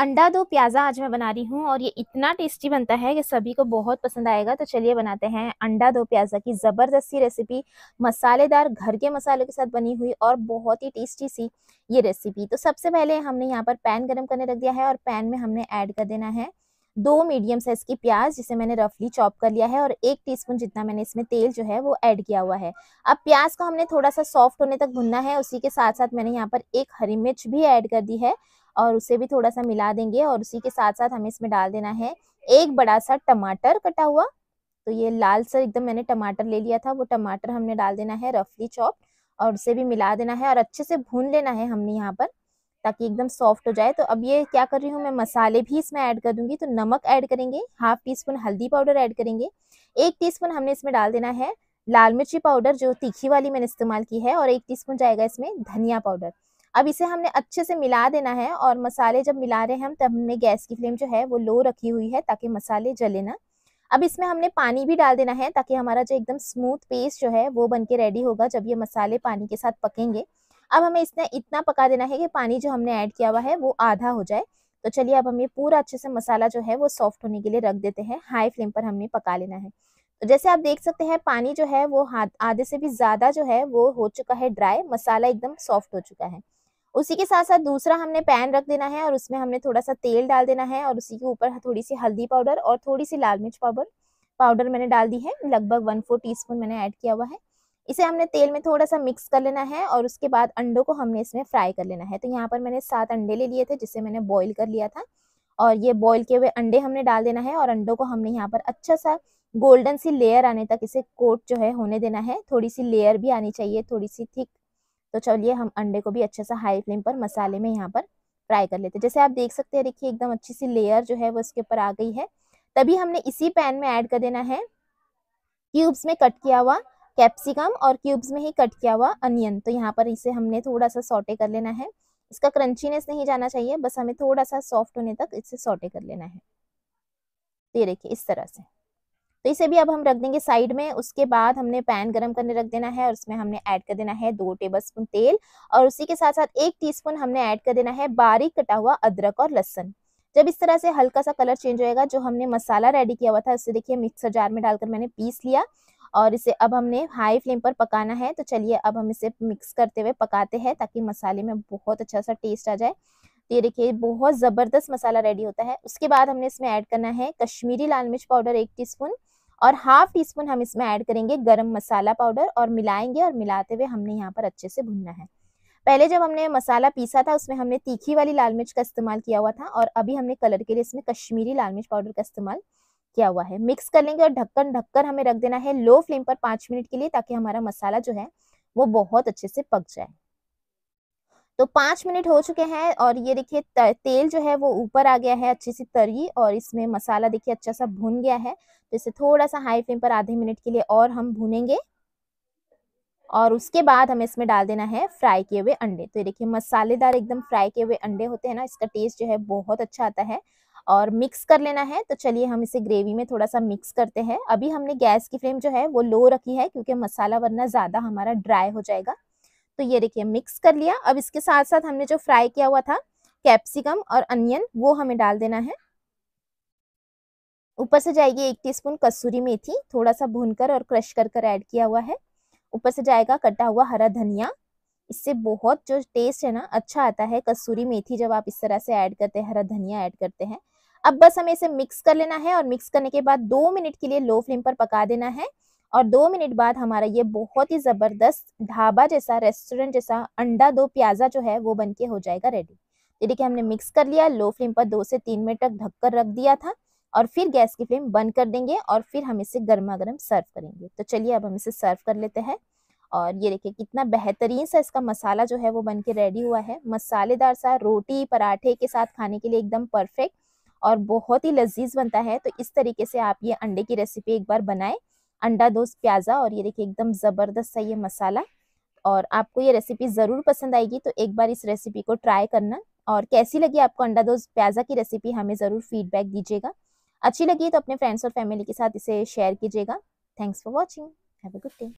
अंडा दो प्याज़ा आज मैं बना रही हूँ और ये इतना टेस्टी बनता है कि सभी को बहुत पसंद आएगा तो चलिए बनाते हैं अंडा दो प्याज़ा की ज़बरदस्ती रेसिपी मसालेदार घर के मसालों के साथ बनी हुई और बहुत ही टेस्टी सी ये रेसिपी तो सबसे पहले हमने यहाँ पर पैन गरम करने रख दिया है और पैन में हमने ऐड कर देना है दो मीडियम साइज़ की प्याज जिसे मैंने रफली चॉप कर लिया है और एक टीस्पून जितना मैंने इसमें तेल जो है वो ऐड किया हुआ है अब प्याज को हमने थोड़ा सा सॉफ्ट होने तक भुनना है उसी के साथ साथ मैंने यहाँ पर एक हरी मिर्च भी ऐड कर दी है और उसे भी थोड़ा सा मिला देंगे और उसी के साथ साथ हमें इसमें डाल देना है एक बड़ा सा टमाटर कटा हुआ तो ये लाल सा एकदम मैंने टमाटर ले लिया था वो टमाटर हमने डाल देना है रफली चॉप और उसे भी मिला देना है और अच्छे से भून लेना है हमने यहाँ पर ताकि एकदम सॉफ्ट हो जाए तो अब ये क्या कर रही हूँ मैं मसाले भी इसमें ऐड कर दूंगी तो नमक ऐड करेंगे हाफ टी स्पून हल्दी पाउडर ऐड करेंगे एक टीस्पून हमने इसमें डाल देना है लाल मिर्ची पाउडर जो तीखी वाली मैंने इस्तेमाल की है और एक टीस्पून जाएगा इसमें धनिया पाउडर अब इसे हमने अच्छे से मिला देना है और मसाले जब मिला रहे हैं हम तब हमने गैस की फ्लेम जो है वो लो रखी हुई है ताकि मसाले जले ना अब इसमें हमने पानी भी डाल देना है ताकि हमारा जो एकदम स्मूथ पेस्ट जो है वो बन के रेडी होगा जब ये मसाले पानी के साथ पकेंगे अब हमें इसने इतना पका देना है कि पानी जो हमने ऐड किया हुआ है वो आधा हो जाए तो चलिए अब हम ये पूरा अच्छे से मसाला जो है वो सॉफ्ट होने के लिए रख देते हैं हाई फ्लेम पर हमने पका लेना है तो जैसे आप देख सकते हैं पानी जो है वो आधे से भी ज़्यादा जो है वो हो चुका है ड्राई मसाला एकदम सॉफ्ट हो चुका है उसी के साथ साथ दूसरा हमने पैन रख देना है और उसमें हमने थोड़ा सा तेल डाल देना है और उसी के ऊपर थोड़ी सी हल्दी पाउडर और थोड़ी सी लाल मिर्च पाउडर पाउडर मैंने डाल दी है लगभग वन फोर टी मैंने ऐड किया हुआ है इसे हमने तेल में थोड़ा सा मिक्स कर लेना है और उसके बाद अंडों को हमने इसमें फ्राई कर लेना है तो यहाँ पर मैंने सात अंडे ले लिए थे जिसे मैंने बॉईल कर लिया था और ये बॉईल किए हुए अंडे हमने डाल देना है और अंडों को हमने यहाँ पर अच्छा सा गोल्डन सी लेयर आने तक इसे कोट जो है होने देना है थोड़ी सी लेयर भी आनी चाहिए थोड़ी सी थिक तो चलिए हम अंडे को भी अच्छे से हाई फ्लेम पर मसाले में यहाँ पर फ्राई कर लेते हैं जैसे आप देख सकते हैं देखिए एकदम अच्छी सी लेयर जो है वो इसके ऊपर आ गई है तभी हमने इसी पैन में ऐड कर देना है क्यूब्स में कट किया हुआ कैप्सिकम और क्यूब्स में ही कट किया हुआ अनियन तो यहाँ पर इसे हमने थोड़ा सा सॉटे कर लेना है इसका क्रंचीनेस नहीं जाना चाहिए बस हमें थोड़ा सा सॉफ्ट होने तक इसे सॉटे कर लेना है तो ये देखिए इस तरह से तो इसे भी अब हम रख देंगे साइड में उसके बाद हमने पैन गरम करने रख देना है और उसमें हमने ऐड कर देना है दो टेबलस्पून तेल और उसी के साथ साथ एक टीस्पून हमने ऐड कर देना है बारीक कटा हुआ अदरक और लहसन जब इस तरह से हल्का सा कलर चेंज होएगा जो हमने मसाला रेडी किया हुआ था उसे देखिए मिक्सर जार में डालकर मैंने पीस लिया और इसे अब हमने हाई फ्लेम पर पकाना है तो चलिए अब हम इसे मिक्स करते हुए पकाते हैं ताकि मसाले में बहुत अच्छा सा टेस्ट आ जाए तो ये देखिए बहुत ज़बरदस्त मसाला रेडी होता है उसके बाद हमने इसमें ऐड करना है कश्मीरी लाल मिर्च पाउडर एक टीस्पून और हाफ टी स्पून हम इसमें ऐड करेंगे गरम मसाला पाउडर और मिलाएंगे और मिलाते हुए हमने यहाँ पर अच्छे से भुनना है पहले जब हमने मसाला पीसा था उसमें हमने तीखी वाली लाल मिर्च का इस्तेमाल किया हुआ था और अभी हमने कलर के लिए इसमें कश्मीरी लाल मिर्च पाउडर का इस्तेमाल किया हुआ है मिक्स कर लेंगे और ढक्कन ढककर हमें रख देना है लो फ्लेम पर पाँच मिनट के लिए ताकि हमारा मसाला जो है वो बहुत अच्छे से पक जाए तो पाँच मिनट हो चुके हैं और ये देखिए तेल जो है वो ऊपर आ गया है अच्छे से तरी और इसमें मसाला देखिए अच्छा सा भून गया है तो इसे थोड़ा सा हाई फ्लेम पर आधे मिनट के लिए और हम भुनेंगे और उसके बाद हमें इसमें डाल देना है फ्राई किए हुए अंडे तो ये देखिए मसालेदार एकदम फ्राई किए हुए अंडे होते हैं ना इसका टेस्ट जो है बहुत अच्छा आता है और मिक्स कर लेना है तो चलिए हम इसे ग्रेवी में थोड़ा सा मिक्स करते हैं अभी हमने गैस की फ्लेम जो है वो लो रखी है क्योंकि मसाला वरना ज़्यादा हमारा ड्राई हो जाएगा तो ये देखिए मिक्स कर लिया अब इसके साथ साथ हमने जो फ्राई किया हुआ था कैप्सिकम और अनियन वो हमें डाल देना है ऊपर से जाएगी एक टीस्पून कसूरी मेथी थोड़ा सा भूनकर और क्रश कर कर ऐड किया हुआ है ऊपर से जाएगा कटा हुआ हरा धनिया इससे बहुत जो टेस्ट है ना अच्छा आता है कसूरी मेथी जब आप इस तरह से ऐड करते हैं हरा धनिया ऐड करते हैं अब बस हमें इसे मिक्स कर लेना है और मिक्स करने के बाद दो मिनट के लिए लो फ्लेम पर पका देना है और दो मिनट बाद हमारा ये बहुत ही ज़बरदस्त ढाबा जैसा रेस्टोरेंट जैसा अंडा दो प्याज़ा जो है वो बन के हो जाएगा रेडी ये तो देखिए हमने मिक्स कर लिया लो फ्लेम पर दो से तीन मिनट तक ढक कर रख दिया था और फिर गैस की फ्लेम बंद कर देंगे और फिर हम इसे गर्मा गर्म सर्व करेंगे तो चलिए अब हम इसे सर्व कर लेते हैं और ये देखिए कितना बेहतरीन सा इसका मसाला जो है वो बन के रेडी हुआ है मसालेदार सा रोटी पराठे के साथ खाने के लिए एकदम परफेक्ट और बहुत ही लजीज बनता है तो इस तरीके से आप ये अंडे की रेसिपी एक बार बनाएं अंडा दोस्त प्याज़ा और ये देखिए एकदम ज़बरदस्त है ये मसाला और आपको ये रेसिपी ज़रूर पसंद आएगी तो एक बार इस रेसिपी को ट्राई करना और कैसी लगी आपको अंडा दोस्त प्याज़ा की रेसिपी हमें ज़रूर फीडबैक दीजिएगा अच्छी लगी तो अपने फ्रेंड्स और फैमिली के साथ इसे शेयर कीजिएगा thanks for watching have a good day